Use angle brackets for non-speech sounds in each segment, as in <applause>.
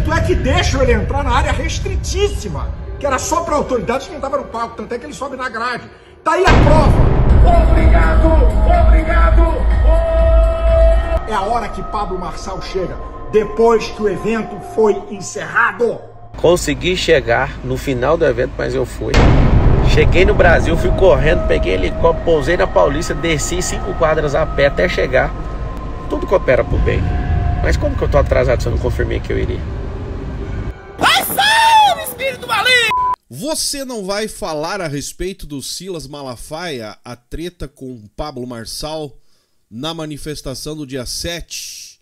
tanto é que deixam ele entrar na área restritíssima, que era só para autoridade não estava no palco, tanto é que ele sobe na grade. Tá aí a prova. Obrigado, obrigado. Oh! É a hora que Pablo Marçal chega, depois que o evento foi encerrado. Consegui chegar no final do evento, mas eu fui. Cheguei no Brasil, fui correndo, peguei helicóptero, pousei na Paulista, desci cinco quadras a pé até chegar. Tudo coopera pro bem. Mas como que eu tô atrasado se eu não confirmei que eu iria? Vai espírito maligno! Você não vai falar a respeito do Silas Malafaia, a treta com Pablo Marçal na manifestação do dia 7.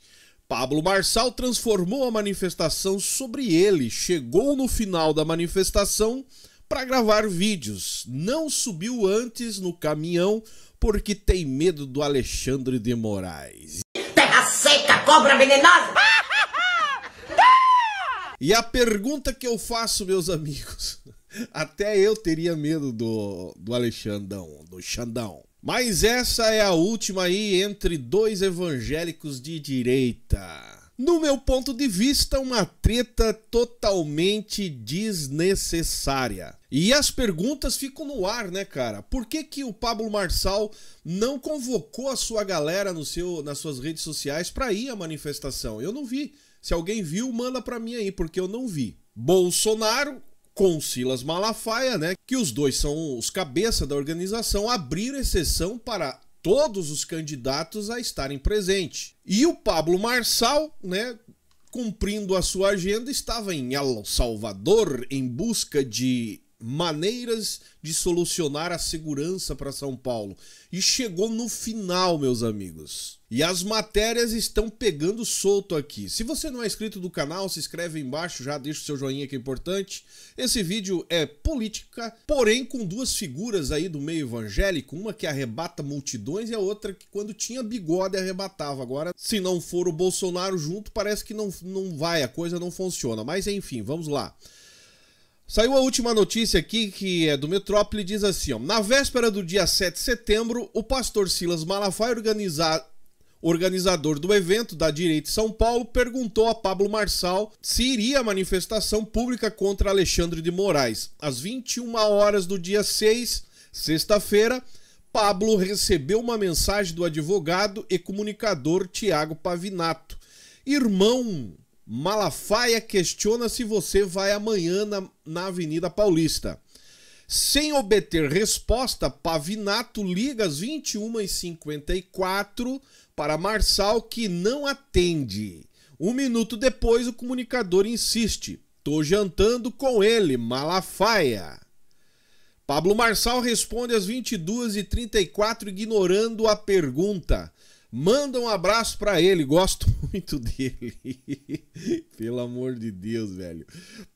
Pablo Marçal transformou a manifestação sobre ele, chegou no final da manifestação para gravar vídeos. Não subiu antes no caminhão porque tem medo do Alexandre de Moraes. Terra seca, cobra venenosa! Ah! E a pergunta que eu faço, meus amigos, <laughs> até eu teria medo do, do Alexandão, do Xandão. Mas essa é a última aí entre dois evangélicos de direita. No meu ponto de vista, uma treta totalmente desnecessária. E as perguntas ficam no ar, né, cara? Por que, que o Pablo Marçal não convocou a sua galera no seu, nas suas redes sociais para ir à manifestação? Eu não vi. Se alguém viu, manda para mim aí, porque eu não vi. Bolsonaro com Silas Malafaia, né, que os dois são os cabeça da organização, abriram exceção para todos os candidatos a estarem presentes. E o Pablo Marçal, né, cumprindo a sua agenda, estava em El Salvador em busca de maneiras de solucionar a segurança para São Paulo. E chegou no final, meus amigos. E as matérias estão pegando solto aqui. Se você não é inscrito do canal, se inscreve aí embaixo, já deixa o seu joinha que é importante. Esse vídeo é política, porém com duas figuras aí do meio evangélico, uma que arrebata multidões e a outra que quando tinha bigode arrebatava. Agora, se não for o Bolsonaro junto, parece que não, não vai, a coisa não funciona. Mas enfim, vamos lá. Saiu a última notícia aqui, que é do Metrópole, diz assim, ó, Na véspera do dia 7 de setembro, o pastor Silas Malafaia, organiza... organizador do evento da direita de São Paulo, perguntou a Pablo Marçal se iria à manifestação pública contra Alexandre de Moraes. Às 21 horas do dia 6, sexta-feira, Pablo recebeu uma mensagem do advogado e comunicador Tiago Pavinato, irmão Malafaia questiona se você vai amanhã na, na Avenida Paulista. Sem obter resposta, Pavinato liga às 21h54 para Marçal, que não atende. Um minuto depois, o comunicador insiste. Tô jantando com ele, Malafaia. Pablo Marçal responde às 22h34, ignorando a pergunta. Manda um abraço para ele, gosto <laughs> muito dele. Pelo amor de Deus, velho.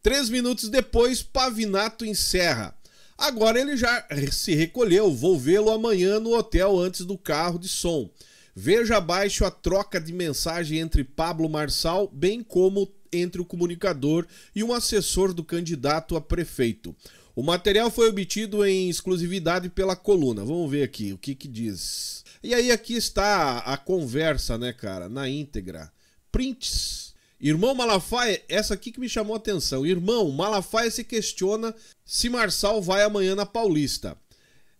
Três minutos depois, Pavinato encerra. Agora ele já se recolheu. Vou vê-lo amanhã no hotel antes do carro de som. Veja abaixo a troca de mensagem entre Pablo Marçal, bem como entre o comunicador e um assessor do candidato a prefeito. O material foi obtido em exclusividade pela coluna. Vamos ver aqui o que, que diz. E aí aqui está a conversa, né, cara, na íntegra. Prints. Irmão Malafaia, essa aqui que me chamou a atenção. Irmão, Malafaia se questiona se Marçal vai amanhã na Paulista.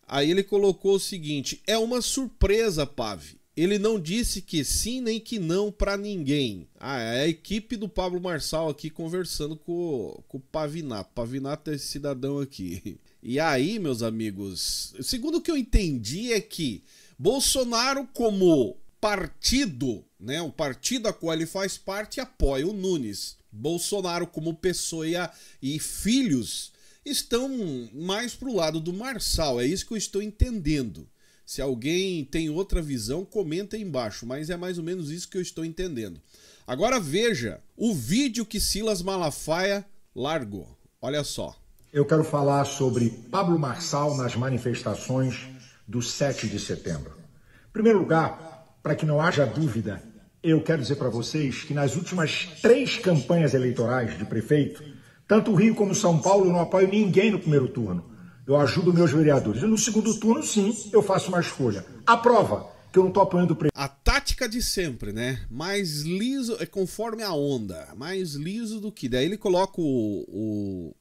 Aí ele colocou o seguinte: é uma surpresa, Pave. Ele não disse que sim nem que não para ninguém. Ah, é a equipe do Pablo Marçal aqui conversando com, com o Pavinato. Pavinato é esse cidadão aqui. E aí, meus amigos, segundo o que eu entendi é que Bolsonaro, como partido, né, o partido a qual ele faz parte, apoia o Nunes. Bolsonaro, como pessoa e filhos, estão mais para o lado do Marçal. É isso que eu estou entendendo. Se alguém tem outra visão, comenta aí embaixo, mas é mais ou menos isso que eu estou entendendo. Agora veja o vídeo que Silas Malafaia largou. Olha só. Eu quero falar sobre Pablo Marçal nas manifestações do 7 de setembro. Em primeiro lugar, para que não haja dúvida, eu quero dizer para vocês que nas últimas três campanhas eleitorais de prefeito, tanto o Rio como São Paulo eu não apoio ninguém no primeiro turno. Eu ajudo meus vereadores. E no segundo turno, sim, eu faço uma escolha. A prova que eu não estou apoiando o prefeito. A tática de sempre, né? Mais liso, é conforme a onda. Mais liso do que. Daí ele coloca o, o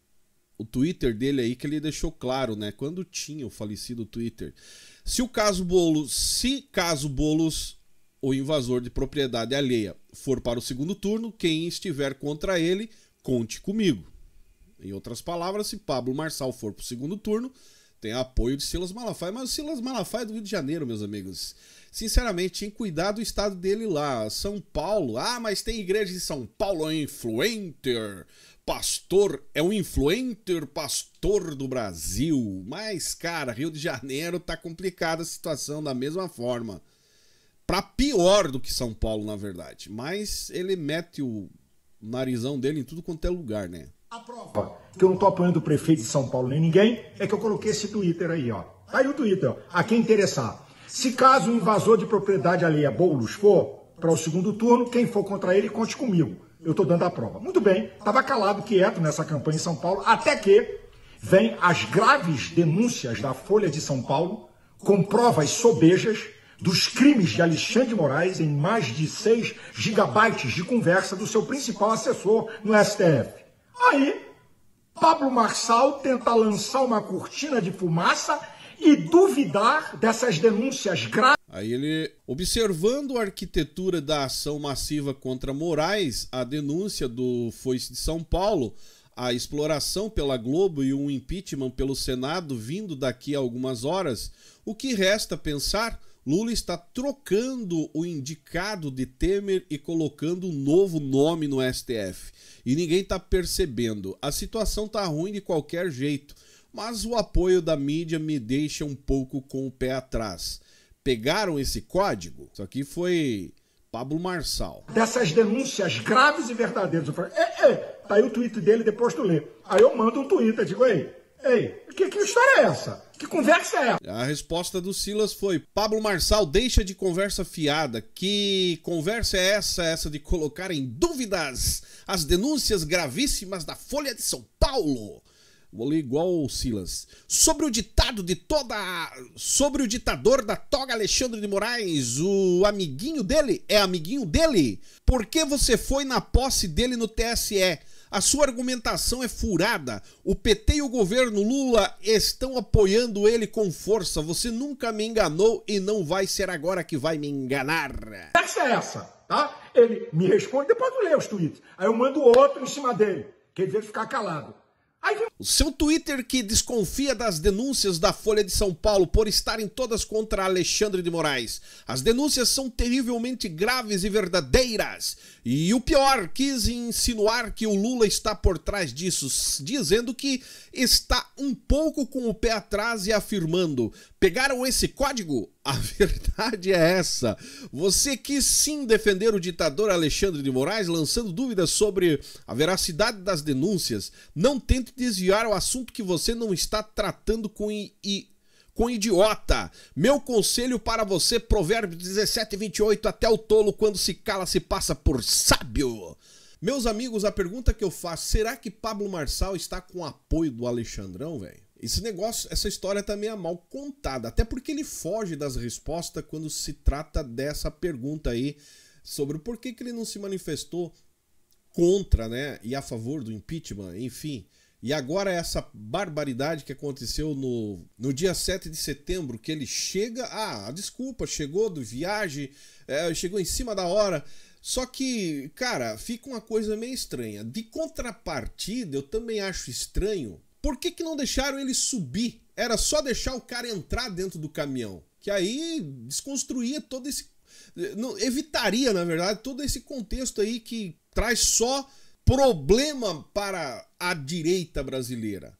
o Twitter dele aí que ele deixou claro, né? Quando tinha o falecido Twitter. Se o caso Boulos, se caso Boulos, o invasor de propriedade alheia, for para o segundo turno, quem estiver contra ele, conte comigo. Em outras palavras, se Pablo Marçal for para o segundo turno, tem apoio de Silas Malafaia. Mas o Silas Malafaia é do Rio de Janeiro, meus amigos. Sinceramente, tem que cuidar do estado dele lá. São Paulo. Ah, mas tem igreja de São Paulo, é influencer pastor, é um influencer pastor do Brasil. Mas, cara, Rio de Janeiro tá complicada a situação da mesma forma. Pra pior do que São Paulo, na verdade. Mas ele mete o narizão dele em tudo quanto é lugar, né? A prova que eu não tô apoiando o prefeito de São Paulo nem ninguém é que eu coloquei esse Twitter aí, ó. Tá aí o Twitter, ó. A quem interessar. Se caso o invasor de propriedade alheia Boulos for para o segundo turno, quem for contra ele, conte comigo eu estou dando a prova. Muito bem, estava calado, quieto nessa campanha em São Paulo, até que vem as graves denúncias da Folha de São Paulo, com provas sobejas dos crimes de Alexandre Moraes em mais de 6 gigabytes de conversa do seu principal assessor no STF. Aí, Pablo Marçal tenta lançar uma cortina de fumaça e duvidar dessas denúncias graves. Aí ele, observando a arquitetura da ação massiva contra Moraes, a denúncia do Foice de São Paulo, a exploração pela Globo e um impeachment pelo Senado vindo daqui a algumas horas, o que resta pensar? Lula está trocando o indicado de Temer e colocando um novo nome no STF. E ninguém está percebendo. A situação tá ruim de qualquer jeito, mas o apoio da mídia me deixa um pouco com o pé atrás pegaram esse código. Isso aqui foi Pablo Marçal. Dessas denúncias graves e verdadeiras. Eu falei, é, é, tá aí o tweet dele, depois tu lê. Aí eu mando um tweet, eu digo, ei, ei, que, que história é essa? Que conversa é essa? A resposta do Silas foi: Pablo Marçal deixa de conversa fiada. Que conversa é essa? Essa de colocar em dúvidas as denúncias gravíssimas da Folha de São Paulo. Vou ler igual o Silas. Sobre o ditado de toda. Sobre o ditador da toga Alexandre de Moraes, o amiguinho dele é amiguinho dele? Por que você foi na posse dele no TSE? A sua argumentação é furada. O PT e o governo Lula estão apoiando ele com força. Você nunca me enganou e não vai ser agora que vai me enganar. Essa é essa, tá? Ele me responde, depois eu leio os tweets. Aí eu mando outro em cima dele, que ele ficar calado. O seu Twitter que desconfia das denúncias da Folha de São Paulo por estarem todas contra Alexandre de Moraes. As denúncias são terrivelmente graves e verdadeiras. E o pior, quis insinuar que o Lula está por trás disso, dizendo que está um pouco com o pé atrás e afirmando: pegaram esse código? A verdade é essa. Você quis sim defender o ditador Alexandre de Moraes, lançando dúvidas sobre a veracidade das denúncias. Não tente desviar o assunto que você não está tratando com, i com idiota. Meu conselho para você, provérbio 17 28, até o tolo quando se cala se passa por sábio. Meus amigos, a pergunta que eu faço, será que Pablo Marçal está com apoio do Alexandrão, velho? Esse negócio, essa história tá meio mal contada, até porque ele foge das respostas quando se trata dessa pergunta aí sobre por que, que ele não se manifestou contra, né, e a favor do impeachment, enfim. E agora essa barbaridade que aconteceu no, no dia 7 de setembro, que ele chega, ah, desculpa, chegou do viagem, é, chegou em cima da hora. Só que, cara, fica uma coisa meio estranha. De contrapartida, eu também acho estranho por que, que não deixaram ele subir? Era só deixar o cara entrar dentro do caminhão. Que aí desconstruía todo esse. Não, evitaria, na verdade, todo esse contexto aí que traz só problema para a direita brasileira.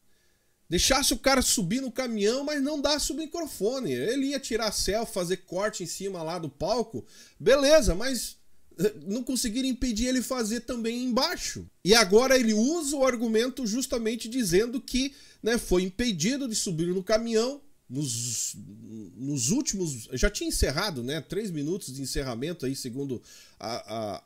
Deixasse o cara subir no caminhão, mas não desse o microfone. Ele ia tirar céu, fazer corte em cima lá do palco, beleza, mas não conseguiram impedir ele fazer também embaixo. E agora ele usa o argumento justamente dizendo que né, foi impedido de subir no caminhão. Nos, nos últimos. Já tinha encerrado, né? Três minutos de encerramento aí, segundo a, a,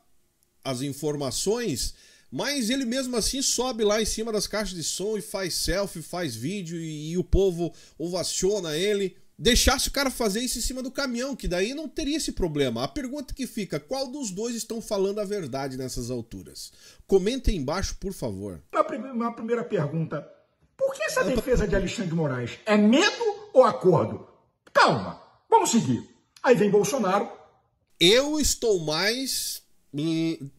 as informações. Mas ele mesmo assim sobe lá em cima das caixas de som e faz selfie, faz vídeo e, e o povo ovaciona ele deixasse o cara fazer isso em cima do caminhão, que daí não teria esse problema. A pergunta que fica, qual dos dois estão falando a verdade nessas alturas? Comentem embaixo, por favor. Uma, uma primeira pergunta. Por que essa defesa de Alexandre de Moraes? É medo ou acordo? Calma, vamos seguir. Aí vem Bolsonaro. Eu estou mais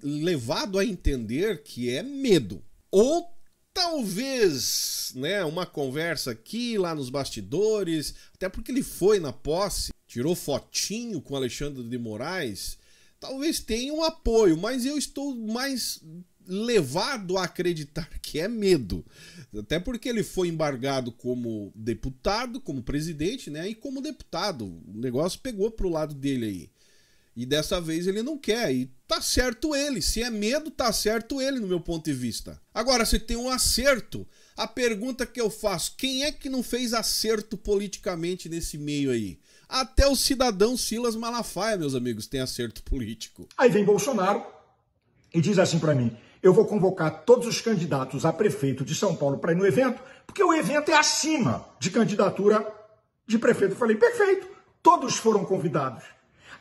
levado a entender que é medo. Ou talvez, né, uma conversa aqui, lá nos bastidores, até porque ele foi na posse, tirou fotinho com Alexandre de Moraes, talvez tenha um apoio, mas eu estou mais levado a acreditar que é medo. Até porque ele foi embargado como deputado, como presidente, né, e como deputado. O negócio pegou pro lado dele aí. E dessa vez ele não quer. E tá certo ele. Se é medo, tá certo ele, no meu ponto de vista. Agora, se tem um acerto, a pergunta que eu faço: quem é que não fez acerto politicamente nesse meio aí? Até o cidadão Silas Malafaia, meus amigos, tem acerto político. Aí vem Bolsonaro e diz assim para mim: eu vou convocar todos os candidatos a prefeito de São Paulo para ir no evento, porque o evento é acima de candidatura de prefeito. Eu falei: perfeito, todos foram convidados.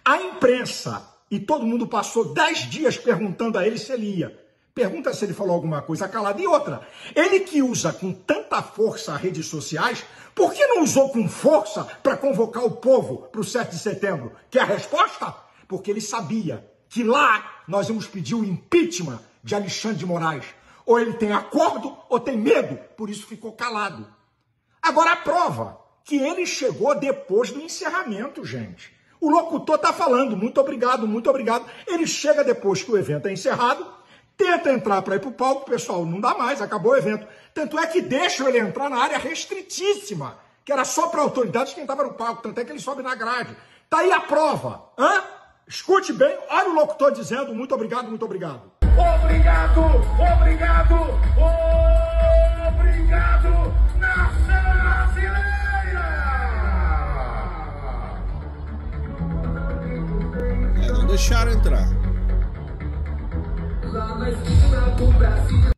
A imprensa, e todo mundo passou dez dias perguntando a ele se ele ia. Pergunta se ele falou alguma coisa calada. E outra, ele que usa com tanta força as redes sociais, por que não usou com força para convocar o povo para o 7 de setembro? Que é a resposta? Porque ele sabia que lá nós íamos pedir o impeachment de Alexandre de Moraes. Ou ele tem acordo ou tem medo, por isso ficou calado. Agora a prova que ele chegou depois do encerramento, gente. O locutor está falando, muito obrigado, muito obrigado. Ele chega depois que o evento é encerrado, tenta entrar para ir para o palco, pessoal, não dá mais, acabou o evento. Tanto é que deixam ele entrar na área restritíssima, que era só para autoridades quem estava no palco, tanto é que ele sobe na grade. Tá aí a prova. Hã? Escute bem, olha o locutor dizendo muito obrigado, muito obrigado. Obrigado, obrigado. Oh! deixar entrar.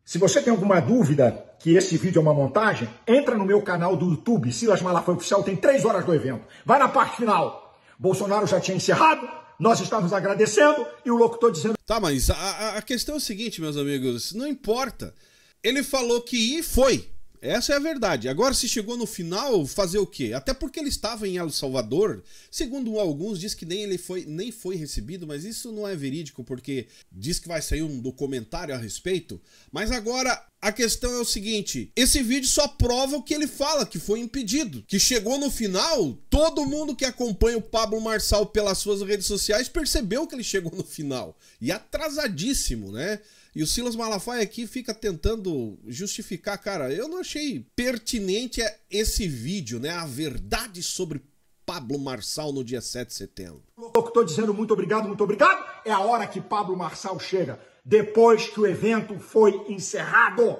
Se você tem alguma dúvida que esse vídeo é uma montagem, entra no meu canal do YouTube, Silas Malafaia Oficial, tem três horas do evento. Vai na parte final. Bolsonaro já tinha encerrado, nós estávamos agradecendo e o locutor dizendo... Tá, mas a, a questão é o seguinte, meus amigos, não importa. Ele falou que ir, foi. Essa é a verdade. Agora, se chegou no final, fazer o quê? Até porque ele estava em El Salvador, segundo alguns, diz que nem ele foi, nem foi recebido, mas isso não é verídico, porque diz que vai sair um documentário a respeito. Mas agora, a questão é o seguinte: esse vídeo só prova o que ele fala, que foi impedido. Que chegou no final, todo mundo que acompanha o Pablo Marçal pelas suas redes sociais percebeu que ele chegou no final. E atrasadíssimo, né? E o Silas Malafaia aqui fica tentando justificar, cara, eu não achei pertinente é esse vídeo, né? A verdade sobre Pablo Marçal no dia 7 de setembro. O que estou dizendo muito obrigado, muito obrigado, é a hora que Pablo Marçal chega, depois que o evento foi encerrado.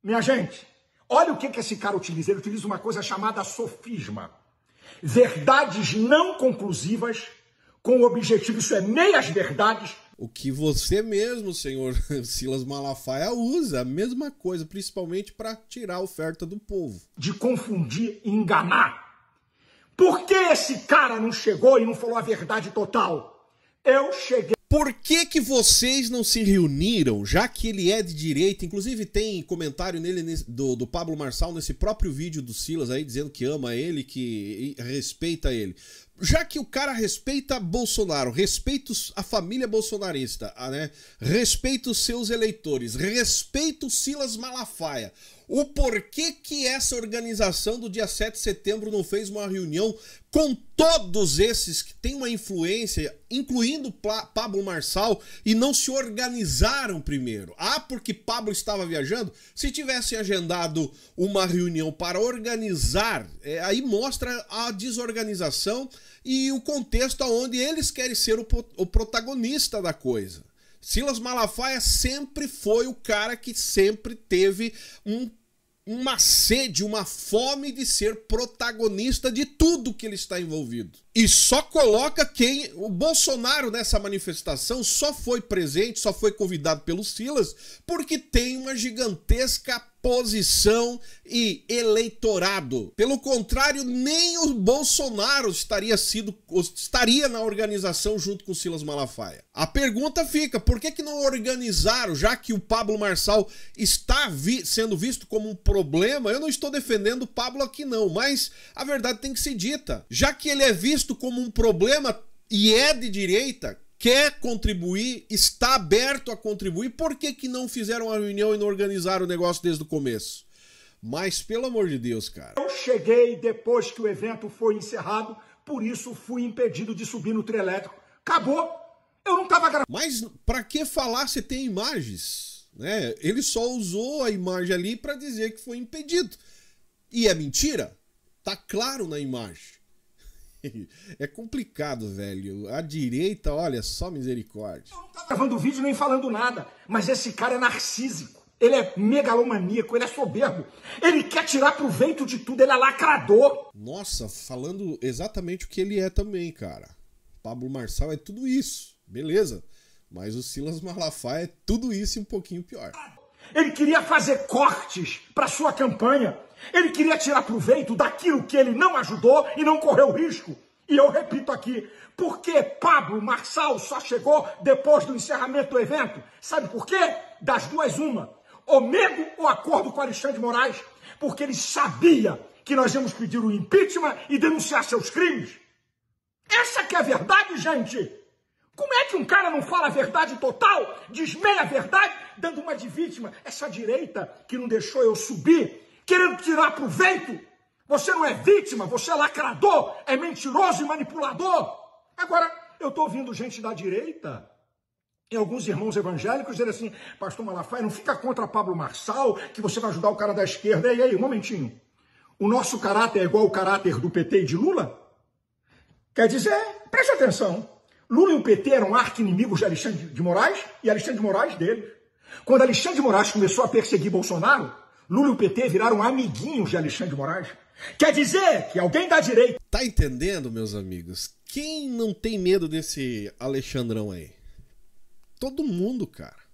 Minha gente, olha o que, que esse cara utiliza. Ele utiliza uma coisa chamada sofisma. Verdades não conclusivas com o objetivo, isso é meias verdades, o que você mesmo, senhor <laughs> Silas Malafaia, usa, a mesma coisa, principalmente para tirar a oferta do povo. De confundir e enganar. Por que esse cara não chegou e não falou a verdade total? Eu cheguei. Por que, que vocês não se reuniram, já que ele é de direita? Inclusive tem comentário nele do, do Pablo Marçal nesse próprio vídeo do Silas aí dizendo que ama ele, que respeita ele já que o cara respeita Bolsonaro, respeita a família bolsonarista, ah, né? respeita os seus eleitores, respeita o Silas Malafaia, o porquê que essa organização do dia 7 de setembro não fez uma reunião com todos esses que têm uma influência, incluindo Pablo Marçal, e não se organizaram primeiro. Ah, porque Pablo estava viajando? Se tivessem agendado uma reunião para organizar, é, aí mostra a desorganização e o contexto aonde eles querem ser o, o protagonista da coisa. Silas Malafaia sempre foi o cara que sempre teve um uma sede, uma fome de ser protagonista de tudo que ele está envolvido. E só coloca quem. O Bolsonaro nessa manifestação só foi presente, só foi convidado pelo Silas, porque tem uma gigantesca posição e eleitorado. Pelo contrário, nem o Bolsonaro estaria sido estaria na organização junto com Silas Malafaia. A pergunta fica, por que que não organizaram, já que o Pablo Marçal está vi, sendo visto como um problema? Eu não estou defendendo o Pablo aqui não, mas a verdade tem que ser dita. Já que ele é visto visto como um problema e é de direita, quer contribuir, está aberto a contribuir, por que, que não fizeram a reunião e não organizaram o negócio desde o começo? Mas, pelo amor de Deus, cara. Eu cheguei depois que o evento foi encerrado, por isso fui impedido de subir no trio elétrico. Acabou! Eu não tava gravando. Mas para que falar se tem imagens? Né? Ele só usou a imagem ali para dizer que foi impedido. E é mentira? Tá claro na imagem. <laughs> é complicado, velho. A direita, olha, só misericórdia. Eu não tá gravando vídeo nem falando nada, mas esse cara é narcísico. Ele é megalomaníaco, ele é soberbo. Ele quer tirar proveito de tudo, ele é lacrador. Nossa, falando exatamente o que ele é também, cara. Pablo Marçal é tudo isso, beleza. Mas o Silas Malafaia é tudo isso e um pouquinho pior. Ele queria fazer cortes para sua campanha. Ele queria tirar proveito daquilo que ele não ajudou e não correu risco. E eu repito aqui, porque Pablo Marçal só chegou depois do encerramento do evento? Sabe por quê? Das duas, uma. Ou medo ou acordo com Alexandre Moraes, porque ele sabia que nós íamos pedir o impeachment e denunciar seus crimes. Essa que é a verdade, gente. Como é que um cara não fala a verdade total, desmeia a verdade, dando uma de vítima? Essa direita que não deixou eu subir, querendo tirar proveito. Você não é vítima, você é lacrador, é mentiroso e manipulador. Agora, eu estou ouvindo gente da direita e alguns irmãos evangélicos dizem assim, pastor Malafaia, não fica contra Pablo Marçal, que você vai ajudar o cara da esquerda. E aí, um momentinho. O nosso caráter é igual o caráter do PT e de Lula? Quer dizer, preste atenção. Lula e o PT eram arqui-inimigos de Alexandre de Moraes e Alexandre de Moraes deles. Quando Alexandre de Moraes começou a perseguir Bolsonaro, Lula e o PT viraram amiguinhos de Alexandre de Moraes. Quer dizer que alguém da direita. Tá entendendo, meus amigos? Quem não tem medo desse Alexandrão aí? Todo mundo, cara.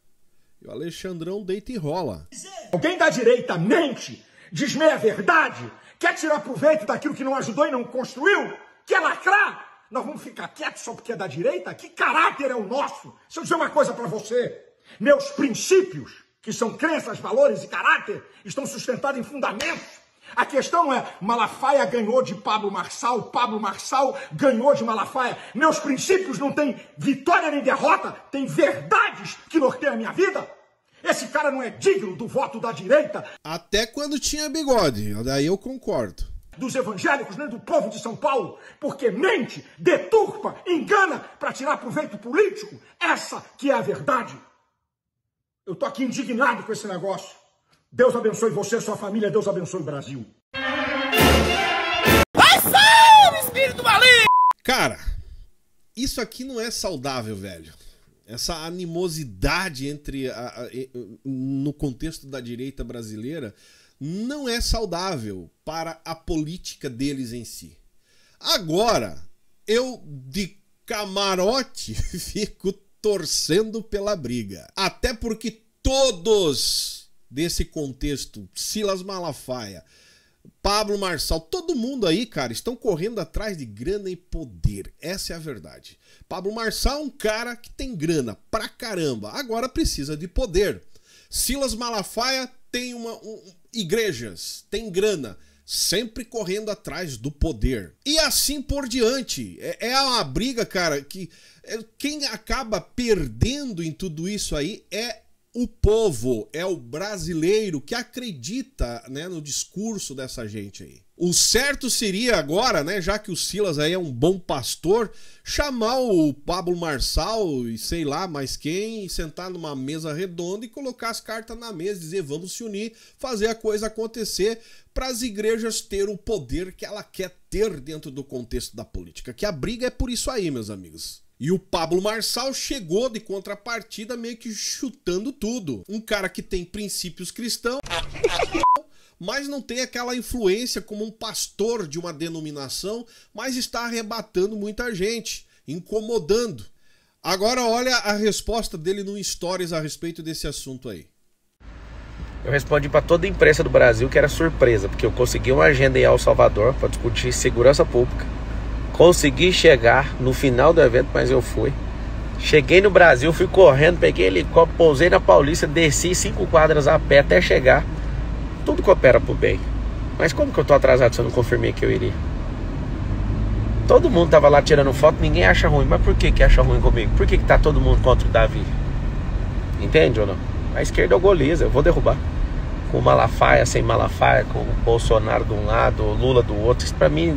E o Alexandrão deita e rola. Alguém da direita mente, desmeia a verdade, quer tirar proveito daquilo que não ajudou e não construiu, quer lacrar, nós vamos ficar quietos só porque é da direita? Que caráter é o nosso? Se eu dizer uma coisa para você. Meus princípios, que são crenças, valores e caráter, estão sustentados em fundamentos. A questão é: Malafaia ganhou de Pablo Marçal, Pablo Marçal ganhou de Malafaia. Meus princípios não têm vitória nem derrota, têm verdades que norteiam a minha vida. Esse cara não é digno do voto da direita. Até quando tinha bigode, daí eu concordo dos evangélicos, nem do povo de São Paulo, porque mente, deturpa, engana para tirar proveito político. Essa que é a verdade. Eu estou aqui indignado com esse negócio. Deus abençoe você, sua família, Deus abençoe o Brasil. Cara, isso aqui não é saudável, velho. Essa animosidade entre a, a, a, no contexto da direita brasileira não é saudável para a política deles em si. Agora, eu de camarote <laughs> fico torcendo pela briga. Até porque todos desse contexto, Silas Malafaia, Pablo Marçal, todo mundo aí, cara, estão correndo atrás de grana e poder. Essa é a verdade. Pablo Marçal é um cara que tem grana pra caramba, agora precisa de poder. Silas Malafaia tem uma, igrejas têm grana, sempre correndo atrás do poder. E assim por diante. É, é uma briga, cara, que é, quem acaba perdendo em tudo isso aí é o povo, é o brasileiro que acredita né, no discurso dessa gente aí. O certo seria agora, né, já que o Silas aí é um bom pastor, chamar o Pablo Marçal e sei lá mais quem, sentar numa mesa redonda e colocar as cartas na mesa, dizer vamos se unir, fazer a coisa acontecer para as igrejas ter o poder que ela quer ter dentro do contexto da política. Que a briga é por isso aí, meus amigos. E o Pablo Marçal chegou de contrapartida meio que chutando tudo. Um cara que tem princípios cristãos, mas não tem aquela influência como um pastor de uma denominação, mas está arrebatando muita gente, incomodando. Agora olha a resposta dele no Stories a respeito desse assunto aí. Eu respondi para toda a imprensa do Brasil que era surpresa, porque eu consegui uma agenda em El Salvador para discutir segurança pública Consegui chegar no final do evento, mas eu fui. Cheguei no Brasil, fui correndo, peguei helicóptero, pousei na Paulista, desci cinco quadras a pé até chegar. Tudo coopera pro bem. Mas como que eu tô atrasado se eu não confirmei que eu iria? Todo mundo tava lá tirando foto, ninguém acha ruim. Mas por que que acha ruim comigo? Por que que tá todo mundo contra o Davi? Entende ou não? A esquerda é goliza, eu vou derrubar. Com Malafaia, sem Malafaia, com o Bolsonaro de um lado, o Lula do outro. Isso pra mim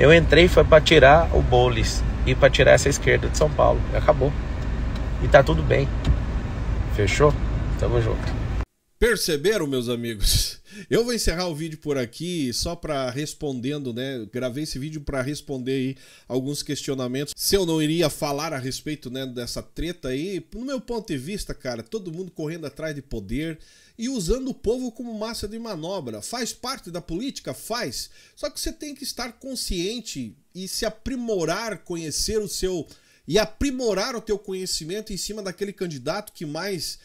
eu entrei foi para tirar o Boles e para tirar essa esquerda de São Paulo. E acabou. E tá tudo bem. Fechou? Tamo junto. Perceberam, meus amigos? <laughs> Eu vou encerrar o vídeo por aqui, só para respondendo, né? Gravei esse vídeo para responder aí alguns questionamentos. Se eu não iria falar a respeito, né, dessa treta aí, no meu ponto de vista, cara, todo mundo correndo atrás de poder e usando o povo como massa de manobra. Faz parte da política? Faz. Só que você tem que estar consciente e se aprimorar, conhecer o seu e aprimorar o teu conhecimento em cima daquele candidato que mais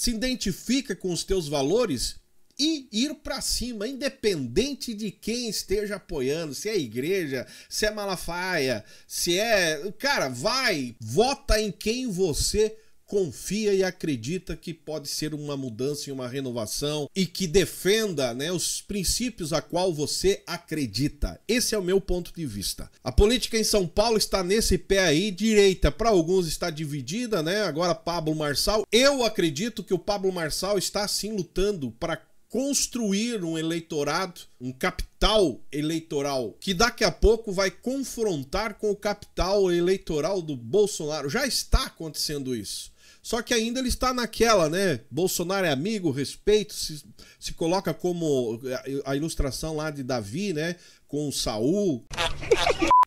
se identifica com os teus valores e ir para cima, independente de quem esteja apoiando, se é igreja, se é Malafaia, se é, cara, vai, vota em quem você confia e acredita que pode ser uma mudança e uma renovação e que defenda né, os princípios a qual você acredita. Esse é o meu ponto de vista. A política em São Paulo está nesse pé aí, direita para alguns está dividida, né? Agora Pablo Marçal. Eu acredito que o Pablo Marçal está sim lutando para construir um eleitorado, um capital eleitoral, que daqui a pouco vai confrontar com o capital eleitoral do Bolsonaro. Já está acontecendo isso. Só que ainda ele está naquela, né? Bolsonaro é amigo, respeito, se, se coloca como a, a ilustração lá de Davi, né? Com o Saul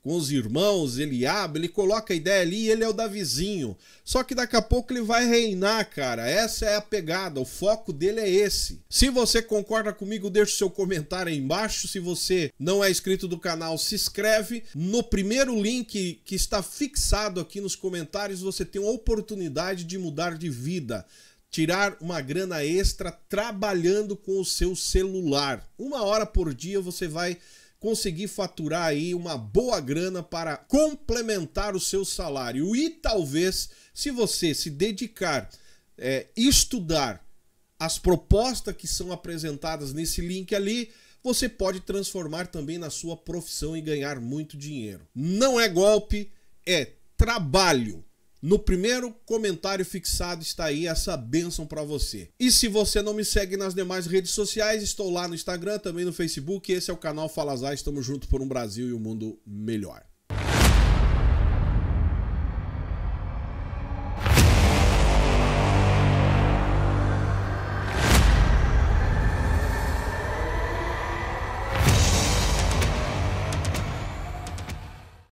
com os irmãos, ele abre, ele coloca a ideia ali e ele é o Davizinho. Só que daqui a pouco ele vai reinar, cara. Essa é a pegada, o foco dele é esse. Se você concorda comigo, deixe seu comentário aí embaixo. Se você não é inscrito do canal, se inscreve. No primeiro link que está fixado aqui nos comentários, você tem a oportunidade de mudar de vida tirar uma grana extra trabalhando com o seu celular. Uma hora por dia você vai conseguir faturar aí uma boa grana para complementar o seu salário. E talvez, se você se dedicar, é, estudar as propostas que são apresentadas nesse link ali, você pode transformar também na sua profissão e ganhar muito dinheiro. Não é golpe, é trabalho. No primeiro comentário fixado está aí essa bênção para você. E se você não me segue nas demais redes sociais, estou lá no Instagram, também no Facebook. Esse é o canal Falazar. Estamos juntos por um Brasil e um mundo melhor.